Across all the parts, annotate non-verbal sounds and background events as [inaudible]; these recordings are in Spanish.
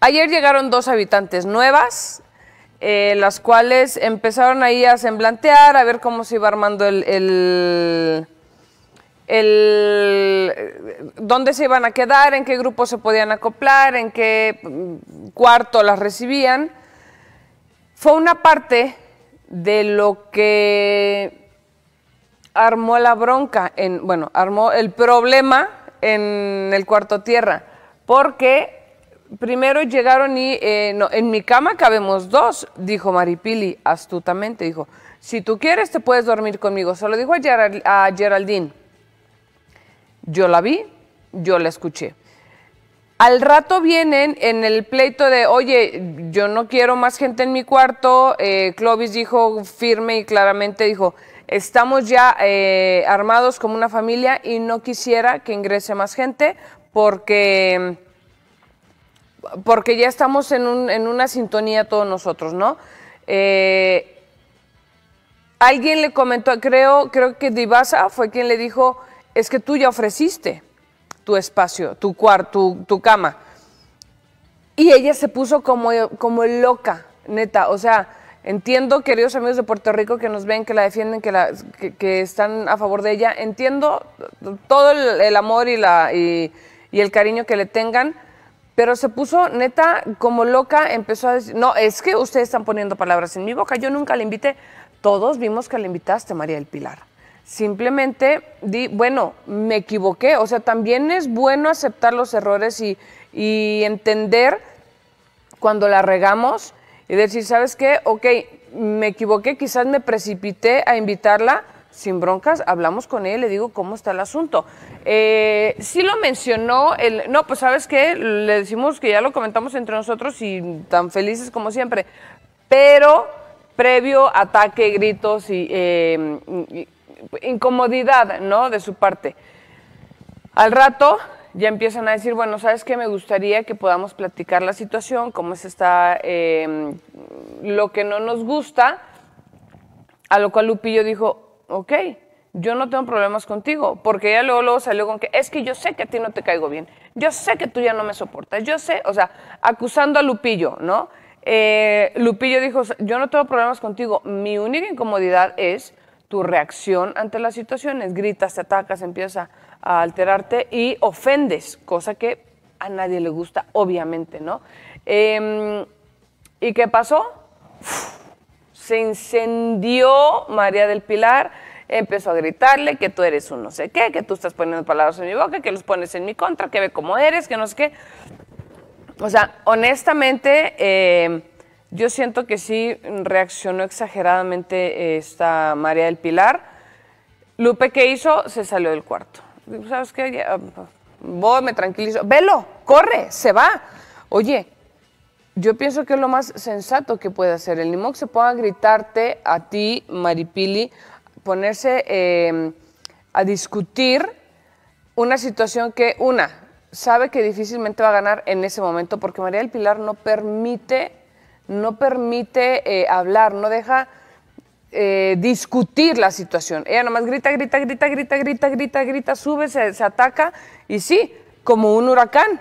Ayer llegaron dos habitantes nuevas, eh, las cuales empezaron ahí a semblantear, a ver cómo se iba armando el, el, dónde se iban a quedar, en qué grupo se podían acoplar, en qué cuarto las recibían. Fue una parte de lo que armó la bronca, en, bueno, armó el problema en el cuarto tierra, porque primero llegaron y eh, en mi cama cabemos dos, dijo Maripili astutamente, dijo, si tú quieres te puedes dormir conmigo. Se lo dijo a, a Geraldine. Yo la vi, yo la escuché. Al rato vienen en el pleito de, oye, yo no quiero más gente en mi cuarto. Eh, Clovis dijo firme y claramente, dijo, estamos ya eh, armados como una familia y no quisiera que ingrese más gente porque porque ya estamos en, una sintonía todos nosotros, ¿no? Eh, alguien le comentó, creo, creo que Divasa fue quien le dijo, es que tú ya ofreciste tu espacio, tu cuarto, tu, cama. Y ella se puso como, como loca, neta. O sea, entiendo, queridos amigos de Puerto Rico que nos ven, que la defienden, que, están a favor de ella, entiendo todo el, amor y, y el cariño que le tengan pero se puso neta como loca, empezó a decir, no, es que ustedes están poniendo palabras en mi boca, yo nunca la invité. Todos vimos que la invitaste, María del Pilar. Simplemente di, bueno, me equivoqué. O sea, también es bueno aceptar los errores y, entender cuando la regamos y decir, ¿sabes qué? Ok, me equivoqué, quizás me precipité a invitarla sin broncas, hablamos con él, le digo cómo está el asunto. Eh, sí lo mencionó, el, no, pues sabes qué, le decimos que ya lo comentamos entre nosotros y tan felices como siempre, pero previo ataque, gritos y em, incomodidad, ¿no? De su parte. Al rato ya empiezan a decir, bueno, ¿sabes qué? Me gustaría que podamos platicar la situación, cómo es está, em, lo que no nos gusta. A lo cual Lupillo dijo, ok, yo no tengo problemas contigo, porque ella luego, salió con que es que yo sé que a ti no te caigo bien, yo sé que tú ya no me soportas, yo sé, o sea, acusando a Lupillo, ¿no? Eh, Lupillo dijo, yo no tengo problemas contigo, mi única incomodidad es tu reacción ante las situaciones, gritas, te atacas, empiezas a alterarte y ofendes, cosa que a nadie le gusta, obviamente, ¿no? Em, ¿Y qué pasó? se incendió María del Pilar, empezó a gritarle que tú eres un no sé qué, que tú estás poniendo palabras en mi boca, que los pones en mi contra, que ve cómo eres, que no sé qué. O sea, honestamente, eh, yo siento que sí reaccionó exageradamente eh, esta María del Pilar. Lupe, ¿qué hizo? Se salió del cuarto. ¿Sabes qué? Ah, voy, me tranquilizo. Velo, corre, se va. Oye, yo pienso que es lo más sensato que puede hacer. El Nimox se ponga a gritarte a ti, Maripili, ponerse em, a discutir una situación que, una, sabe que difícilmente va a ganar en ese momento, porque María del Pilar no permite, no permite eh, hablar, no deja eh, discutir la situación. Ella nomás grita, grita, grita, grita, grita, grita, grita, sube, se, se ataca y sí, como un huracán,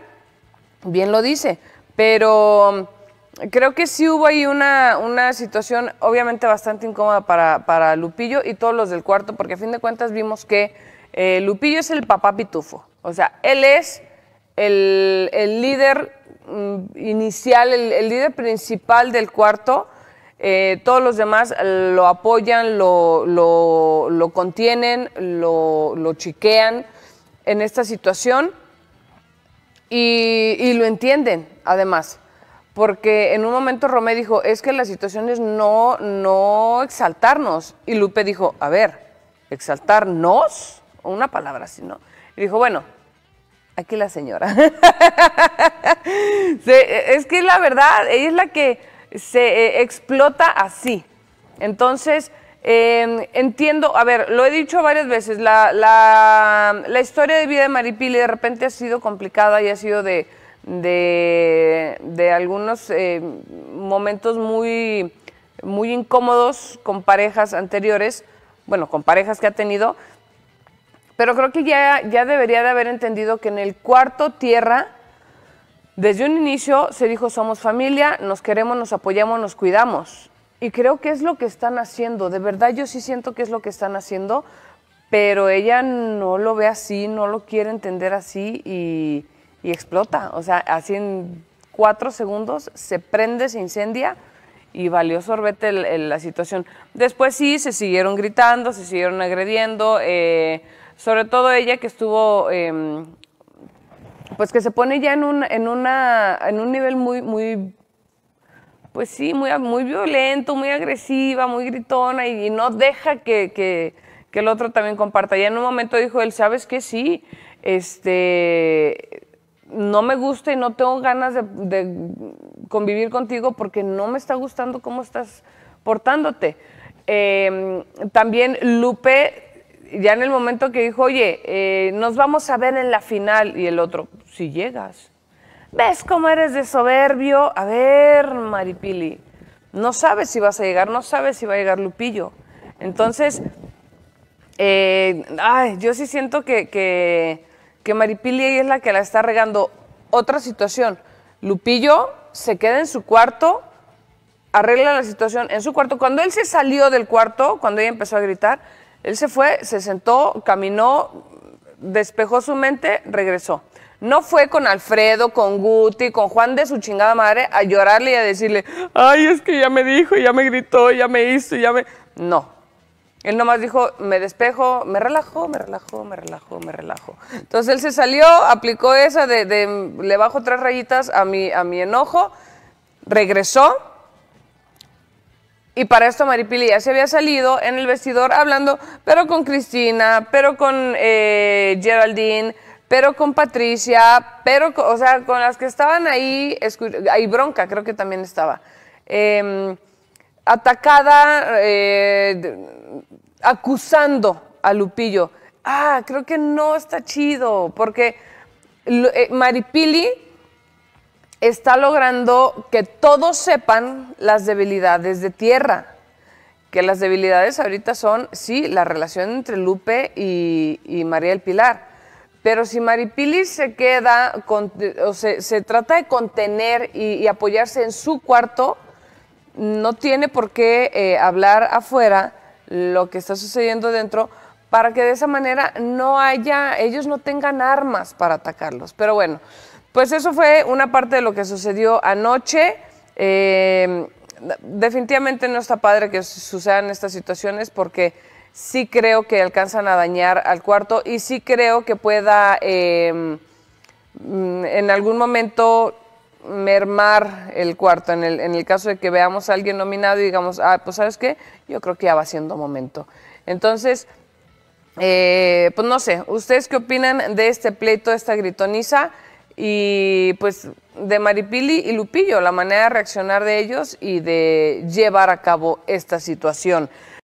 bien lo dice pero mm, creo que sí hubo ahí una, situación obviamente bastante incómoda para, para, Lupillo y todos los del cuarto, porque a fin de cuentas vimos que eh, Lupillo es el papá pitufo. O sea, él es el, líder mm, inicial, el, líder principal del cuarto. Eh, todos los demás lo apoyan, lo, contienen, lo, chiquean en esta situación y lo entienden además, porque en un momento Romé dijo, es que la situación es no, no exaltarnos. Y Lupe dijo, a ver, exaltarnos, una palabra así, ¿no? Y dijo, bueno, aquí la señora. [laughs] es que la verdad, ella es la que se eh, explota así. Entonces, em, entiendo, a ver, lo he dicho varias veces, la, la, la historia de vida de Maripili de repente ha sido complicada y ha sido de de, algunos eh, momentos muy, muy incómodos con parejas anteriores, bueno, con parejas que ha tenido, pero creo que ya, ya debería de haber entendido que en el cuarto tierra, desde un inicio se dijo somos familia, nos queremos, nos apoyamos, nos cuidamos. Y creo que es lo que están haciendo, de verdad yo sí siento que es lo que están haciendo, pero ella no lo ve así, no lo quiere entender así y, y explota. O sea, así en cuatro segundos se prende, se incendia y valió sorbete la situación. Después sí, se siguieron gritando, se siguieron agrediendo, eh, sobre todo ella que estuvo, em, pues que se pone ya en un, una, en un nivel muy, muy, pues sí, muy, muy violento, muy agresiva, muy gritona y, no deja que, el otro también comparta. Ya en un momento dijo él, ¿sabes qué? Sí, este no me gusta y no tengo ganas de, convivir contigo porque no me está gustando cómo estás portándote. Em, también Lupe, ya en el momento que dijo, oye, eh, nos vamos a ver en la final, y el otro, si llegas, ¿ves cómo eres de soberbio? A ver, Maripili, no sabes si vas a llegar, no sabes si va a llegar Lupillo. Entonces, eh, ay, yo sí siento que que y es la que la está regando. Otra situación, Lupillo se queda en su cuarto, arregla la situación en su cuarto. Cuando él se salió del cuarto, cuando ella empezó a gritar, él se fue, se sentó, caminó, despejó su mente, regresó. No fue con Alfredo, con Guti, con Juan de su chingada madre a llorarle y a decirle, ay, es que ya me dijo, ya me gritó, ya me hizo, ya me... No, él nomás dijo, me despejo, me relajo, me relajo, me relajo, me relajo. Entonces él se salió, aplicó esa de, le bajo tres rayitas a mi, a mi enojo, regresó. Y para esto Maripili ya se había salido en el vestidor hablando, pero con Cristina, pero con eh, Geraldine, pero con Patricia, pero, con, o sea, con las que estaban ahí, ahí Bronca creo que también estaba. Em, atacada, eh, acusando a Lupillo. Ah, creo que no está chido, porque eh, Maripili está logrando que todos sepan las debilidades de tierra. Que las debilidades ahorita son, sí, la relación entre Lupe y, María del Pilar. Pero si Maripili se queda, con, o se, se, trata de contener y, apoyarse en su cuarto, no tiene por qué eh, hablar afuera lo que está sucediendo dentro para que de esa manera no haya, ellos no tengan armas para atacarlos. Pero bueno, pues eso fue una parte de lo que sucedió anoche. Em, definitivamente no está padre que sucedan estas situaciones porque sí creo que alcanzan a dañar al cuarto y sí creo que pueda em, mm, en algún momento mermar el cuarto, en el, en el caso de que veamos a alguien nominado y digamos, ah, pues sabes qué, yo creo que ya va siendo momento. Entonces, eh, pues no sé, ¿ustedes qué opinan de este pleito, esta gritoniza? Y pues de Maripili y Lupillo, la manera de reaccionar de ellos y de llevar a cabo esta situación.